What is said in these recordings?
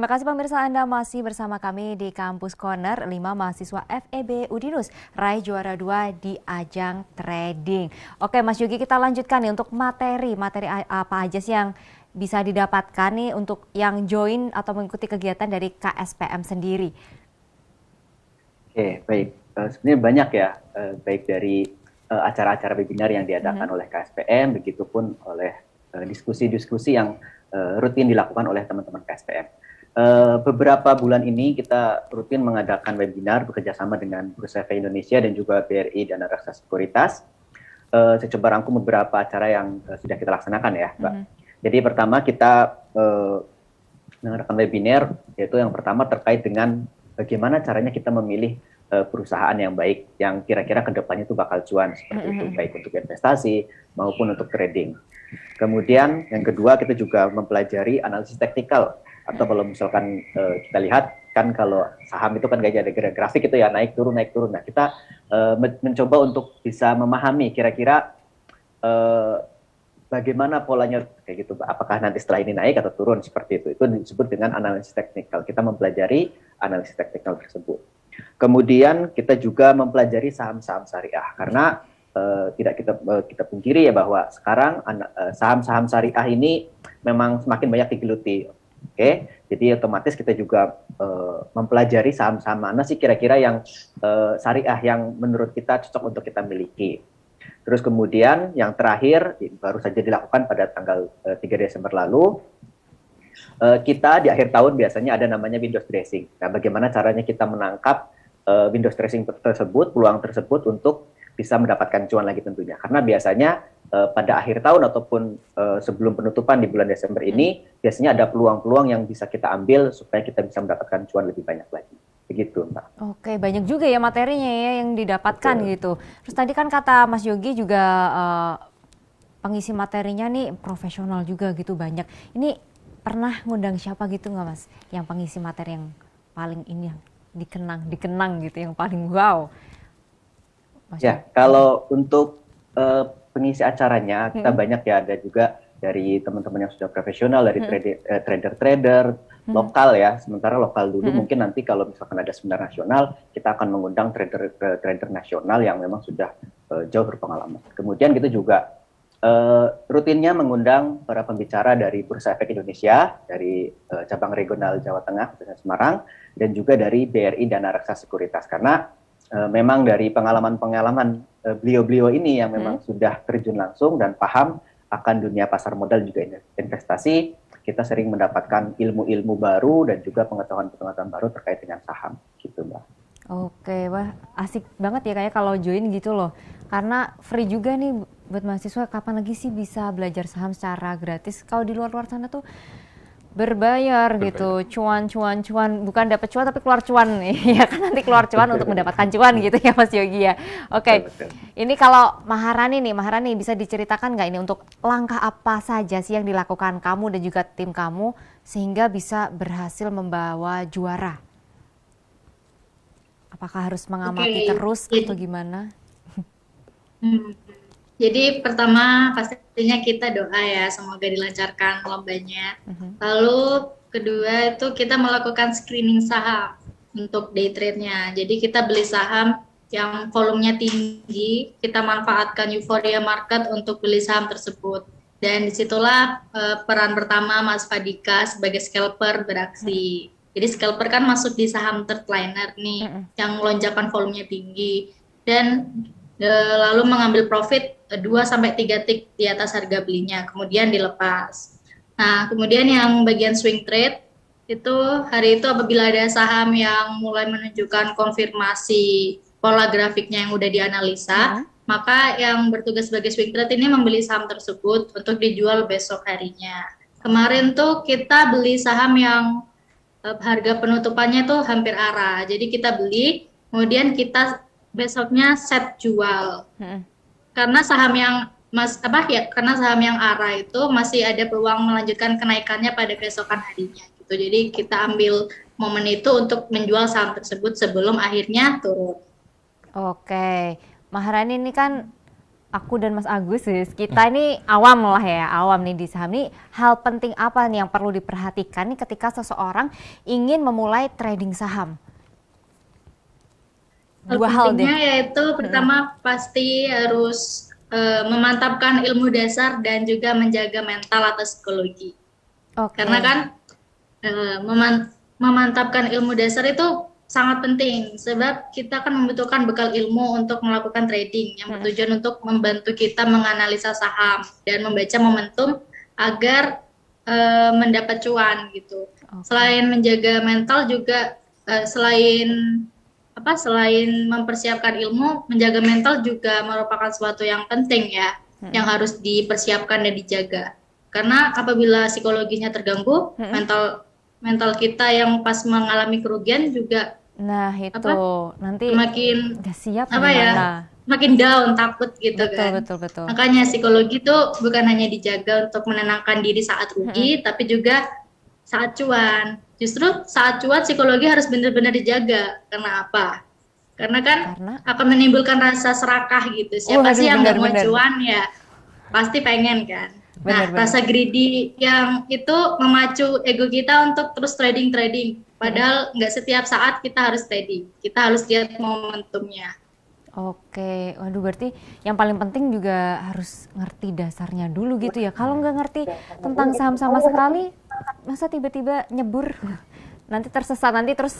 Terima kasih pemirsa Anda masih bersama kami di Kampus Corner. 5 mahasiswa FEB Udinus raih juara 2 di ajang trading. Oke Mas Yogi kita lanjutkan nih untuk materi. Materi apa aja sih yang bisa didapatkan nih untuk yang join atau mengikuti kegiatan dari KSPM sendiri? Oke baik. Eh, sebenarnya banyak ya eh, baik dari eh, acara-acara webinar yang diadakan hmm. oleh KSPM, begitupun oleh diskusi-diskusi yang rutin dilakukan oleh teman-teman KSPM Eh, beberapa bulan ini kita rutin mengadakan webinar bekerjasama dengan Bursa Efek Indonesia dan juga BRI dan Raksa Sekuritas. Uh, saya coba rangkum beberapa acara yang uh, sudah kita laksanakan ya, Mbak. Mm -hmm. Jadi pertama kita uh, mengadakan webinar, yaitu yang pertama terkait dengan bagaimana caranya kita memilih uh, perusahaan yang baik, yang kira-kira kedepannya itu bakal cuan seperti mm -hmm. itu, mhm. baik untuk investasi maupun untuk trading. Kemudian yang kedua kita juga mempelajari analisis teknikal atau kalau misalkan uh, kita lihat kan kalau saham itu kan gajah ada grafik itu ya naik turun naik turun nah kita uh, mencoba untuk bisa memahami kira-kira uh, bagaimana polanya kayak gitu apakah nanti setelah ini naik atau turun seperti itu itu disebut dengan analisis teknikal kita mempelajari analisis teknikal tersebut kemudian kita juga mempelajari saham-saham syariah karena Uh, tidak kita uh, kita pungkiri ya bahwa sekarang saham-saham uh, syariah ini memang semakin banyak digeluti Oke, okay? jadi otomatis kita juga uh, mempelajari saham-saham mana sih kira-kira yang uh, syariah yang menurut kita cocok untuk kita miliki. Terus kemudian yang terakhir baru saja dilakukan pada tanggal uh, eh, 3 Desember lalu uh, kita di akhir tahun biasanya ada namanya windows dressing. Nah, bagaimana caranya kita menangkap uh, windows dressing tersebut, peluang tersebut untuk bisa mendapatkan cuan lagi tentunya. Karena biasanya uh, pada akhir tahun ataupun uh, sebelum penutupan di bulan Desember ini hmm. biasanya ada peluang-peluang yang bisa kita ambil supaya kita bisa mendapatkan cuan lebih banyak lagi. Begitu, Mbak. Oke, banyak juga ya materinya ya yang didapatkan Betul. gitu. Terus tadi kan kata Mas Yogi juga uh, pengisi materinya nih profesional juga gitu banyak. Ini pernah ngundang siapa gitu nggak Mas yang pengisi materi yang paling ini yang dikenang dikenang gitu yang paling wow? Mas ya, kalau untuk uh, pengisi acaranya kita hmm. banyak ya ada juga dari teman-teman yang sudah profesional dari hmm. Eh, trader-trader hmm. lokal ya sementara lokal dulu hmm. mungkin nanti kalau misalkan ada seminar nasional kita akan mengundang trader eh, trader nasional yang memang sudah eh, jauh berpengalaman kemudian kita juga uh, rutinnya mengundang para pembicara dari Bursa Efek Indonesia dari uh, cabang regional Jawa Tengah khususnya Semarang dan juga dari BRI Dana Reksa Sekuritas karena uh, memang dari pengalaman-pengalaman Eh, beliau-beliau ini yang memang hmm. sudah terjun langsung dan paham akan dunia pasar modal juga investasi, kita sering mendapatkan ilmu-ilmu baru dan juga pengetahuan-pengetahuan baru terkait dengan saham gitu Mbak. Oke, wah asik banget ya kayak kalau join gitu loh. Karena free juga nih buat mahasiswa kapan lagi sih bisa belajar saham secara gratis. Kalau di luar-luar sana tuh berbayar, gitu cuan cuan cuan bukan dapat cuan tapi keluar cuan nih ya kan nanti keluar cuan untuk mendapatkan cuan iya. gitu ya Mas Yogi ya oke ini kalau Maharani nih Maharani bisa diceritakan nggak ini untuk langkah apa saja sih yang dilakukan kamu dan juga tim kamu sehingga bisa berhasil membawa juara apakah harus mengamati terus atau gimana hmm. Jadi pertama pastinya kita doa ya semoga dilancarkan lombanya. Uh-huh. Lalu kedua itu kita melakukan screening saham untuk day trade-nya. Jadi kita beli saham yang volumenya tinggi, kita manfaatkan euforia market untuk beli saham tersebut. Dan disitulah uh, peran pertama Mas Fadika sebagai scalper beraksi. Uh-huh. Jadi scalper kan masuk di saham third liner nih, mm-hmm. yang lonjakan volumenya tinggi. Dan Eh, lalu mengambil profit 2 eh, sampai 3 tick di atas harga belinya, kemudian dilepas. Nah, kemudian yang bagian swing trade itu hari itu apabila ada saham yang mulai menunjukkan konfirmasi pola grafiknya yang udah dianalisa, -huh. Iya. maka yang bertugas sebagai swing trade ini membeli saham tersebut untuk dijual besok harinya. Kemarin tuh kita beli saham yang eh, harga penutupannya tuh hampir arah. Jadi kita beli, kemudian kita besoknya set jual hmm. karena saham yang mas apa ya karena saham yang ara itu masih ada peluang melanjutkan kenaikannya pada keesokan harinya gitu jadi kita ambil momen itu untuk menjual saham tersebut sebelum akhirnya turun oke Maharani ini kan aku dan Mas Agus kita ini awam lah ya awam nih di saham ini hal penting apa nih yang perlu diperhatikan nih ketika seseorang ingin memulai trading saham dua hal deh. yaitu hmm. pertama hmm. pasti harus uh, memantapkan ilmu dasar dan juga menjaga mental atau psikologi. Okay. Karena kan uh, meman memantapkan ilmu dasar itu sangat penting sebab kita kan membutuhkan bekal ilmu untuk melakukan trading yang hmm. bertujuan hmm. untuk membantu kita menganalisa saham dan membaca momentum agar uh, mendapat cuan gitu. Okay. Selain menjaga mental juga uh, selain apa selain mempersiapkan ilmu, menjaga mental juga merupakan suatu yang penting ya, hmm. yang harus dipersiapkan dan dijaga. Karena apabila psikologinya terganggu, hmm. mental mental kita yang pas mengalami kerugian juga Nah itu apa, nanti makin gak siap apa ya makin down takut gitu betul, kan betul betul makanya psikologi itu bukan hanya dijaga untuk menenangkan diri saat hmm. rugi hmm. tapi juga saat cuan Justru saat cuat psikologi harus benar-benar dijaga. Karena apa? Karena kan Karena... akan menimbulkan rasa serakah gitu. Oh, Siapa oh, sih yang nggak mau cuan ya? Pasti pengen kan. Bener, nah, bener. rasa greedy yang itu memacu ego kita untuk terus trading-trading. Padahal nggak setiap saat kita harus trading. Kita harus lihat momentumnya. Oke, waduh berarti yang paling penting juga harus ngerti dasarnya dulu gitu ya. Kalau nggak ngerti tentang saham sama sekali, masa tiba-tiba nyebur nanti tersesat nanti terus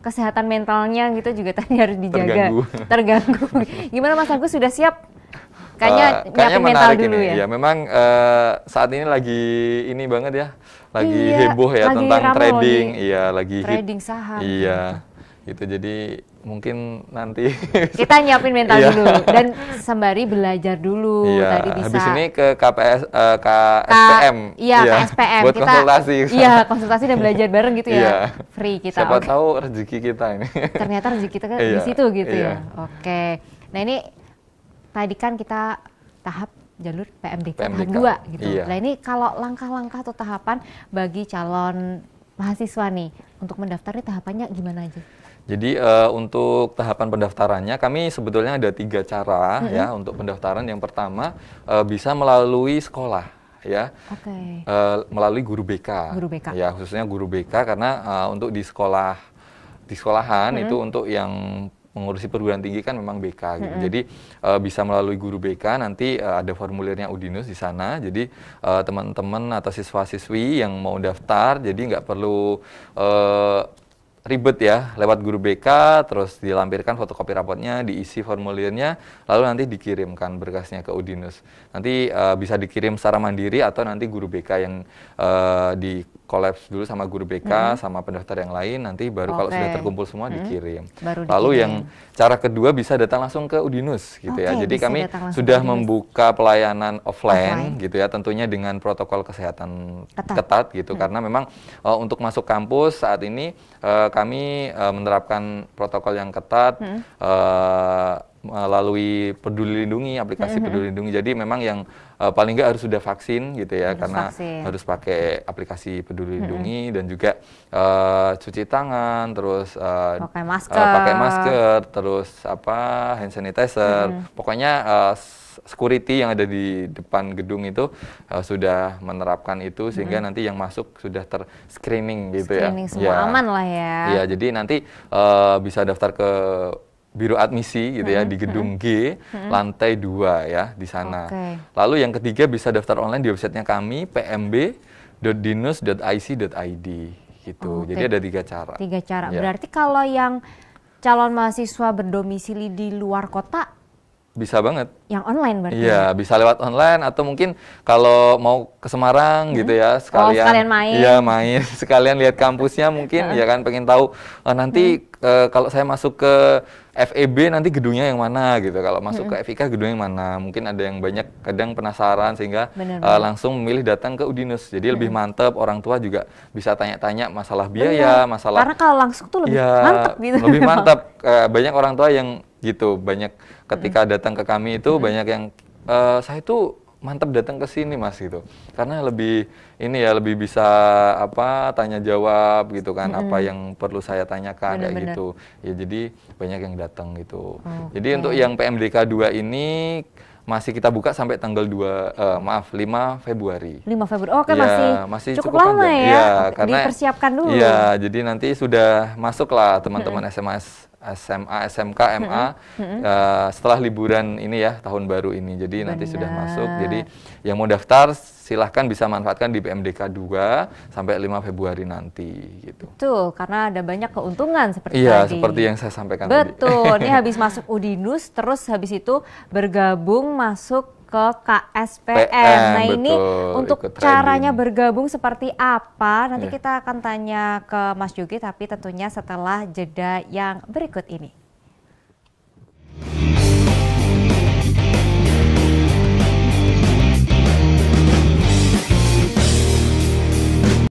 kesehatan mentalnya gitu juga tadi harus dijaga terganggu, terganggu. gimana Mas Agus sudah siap kayaknya uh, kayaknya mental dulu ini. ya. ya memang uh, saat ini lagi ini banget ya lagi iya, heboh ya lagi tentang trading lagi iya lagi trading saham iya gitu jadi mungkin nanti kita nyiapin mental iya. dulu dan sembari belajar dulu iya. tadi bisa habis ini ke KPS uh, KSPM K, eh, iya, iya SPM buat kita, konsultasi iya konsultasi dan belajar bareng gitu ya iya. free kita siapa okay. tahu rezeki kita ini ternyata rezeki kita kan iya. di situ gitu ya. iya. ya oke okay. nah ini tadi kan kita tahap jalur PMDK, PMDK. tahap dua gitu iya. nah ini kalau langkah-langkah atau tahapan bagi calon mahasiswa nih untuk mendaftar ini tahapannya gimana aja jadi uh, untuk tahapan pendaftarannya kami sebetulnya ada tiga cara -hmm. ya untuk pendaftaran. Yang pertama uh, bisa melalui sekolah ya okay. uh, eh, melalui guru BK, guru BK ya khususnya guru BK karena uh, untuk di sekolah di sekolahan -hmm. itu untuk yang mengurusi perguruan tinggi kan memang BK gitu. Mm -hmm. Jadi uh, bisa melalui guru BK nanti uh, ada formulirnya Udinus di sana. Jadi teman-teman uh, atau siswa-siswi yang mau daftar jadi nggak perlu uh, ribet ya lewat guru BK terus dilampirkan fotokopi rapotnya diisi formulirnya lalu nanti dikirimkan berkasnya ke Udinus nanti uh, bisa dikirim secara mandiri atau nanti guru BK yang uh, di kolaps dulu sama guru BK hmm sama pendaftar yang lain nanti baru okay. kalau sudah terkumpul semua hmm dikirim baru lalu dikirim. yang cara kedua bisa datang langsung ke Udinus gitu okay, ya jadi kami sudah membuka pelayanan offline, offline gitu ya tentunya dengan protokol kesehatan ketat, ketat gitu hmm karena memang uh, untuk masuk kampus saat ini uh, kami uh, menerapkan protokol yang ketat hmm. uh, melalui Peduli Lindungi, aplikasi hmm. Peduli Lindungi. Jadi memang yang uh, paling nggak harus sudah vaksin gitu ya, harus karena vaksin. harus pakai aplikasi Peduli hmm. Lindungi hmm. dan juga uh, cuci tangan, terus uh, pakai masker, uh, pakai masker, terus apa hand sanitizer. Hmm. Pokoknya uh, security yang ada di depan gedung itu uh, sudah menerapkan itu sehingga hmm. nanti yang masuk sudah ter screening gitu screening ya. Screening semua ya. aman lah ya. Iya, jadi nanti uh, bisa daftar ke biro admisi gitu hmm, ya di gedung G hmm. lantai 2 ya di sana. Okay. Lalu yang ketiga bisa daftar online di websitenya kami pmb.dinus.ic.id gitu. Okay. Oh, jadi ada tiga cara. Tiga cara. Ya. Berarti kalau yang calon mahasiswa berdomisili di luar kota bisa banget. Yang online berarti. Iya, ya? bisa lewat online atau mungkin kalau mau ke Semarang hmm. gitu ya oh, sekalian. Oh, sekalian main. Iya, main. Sekalian lihat kampusnya mungkin ya kan pengen tahu oh, nanti hmm. uh, kalau saya masuk ke FEB nanti gedungnya yang mana gitu. Kalau masuk hmm. ke FIK gedungnya yang mana. Mungkin ada yang banyak kadang penasaran sehingga -bener. uh, eh, langsung memilih datang ke Udinus. Jadi hmm. lebih mantep orang tua juga bisa tanya-tanya masalah biaya, Bener. masalah Karena kalau langsung tuh lebih ya, mantep gitu. Lebih mantep. Uh, banyak orang tua yang gitu banyak ketika datang ke kami itu banyak yang uh, saya itu mantap datang ke sini mas gitu karena lebih ini ya lebih bisa apa tanya jawab gitu kan hmm. apa yang perlu saya tanyakan Bener -bener. kayak gitu ya jadi banyak yang datang gitu oh, jadi untuk yang PMDK 2 ini masih kita buka sampai tanggal 2 uh, eh, maaf 5 Februari. 5 Februari. Oh, kan ya, masih, masih cukup, cukup lama ya. ya karena dipersiapkan dulu. ya jadi nanti sudah masuklah teman-teman SMS SMA, SMK, MA mm -hmm. uh, mm-hmm. eh, setelah liburan ini ya tahun baru ini. Jadi Benar. nanti sudah masuk. Jadi yang mau daftar silahkan bisa manfaatkan di PMDK 2 sampai 5 Februari nanti gitu. Betul, karena ada banyak keuntungan seperti iya, tadi. Iya, seperti yang saya sampaikan Betul. tadi. Betul. ini habis masuk Udinus terus habis itu bergabung masuk ke KSPM. PM, nah ini untuk caranya training. bergabung seperti apa? Nanti yeah. kita akan tanya ke Mas Yogi, tapi tentunya setelah jeda yang berikut ini.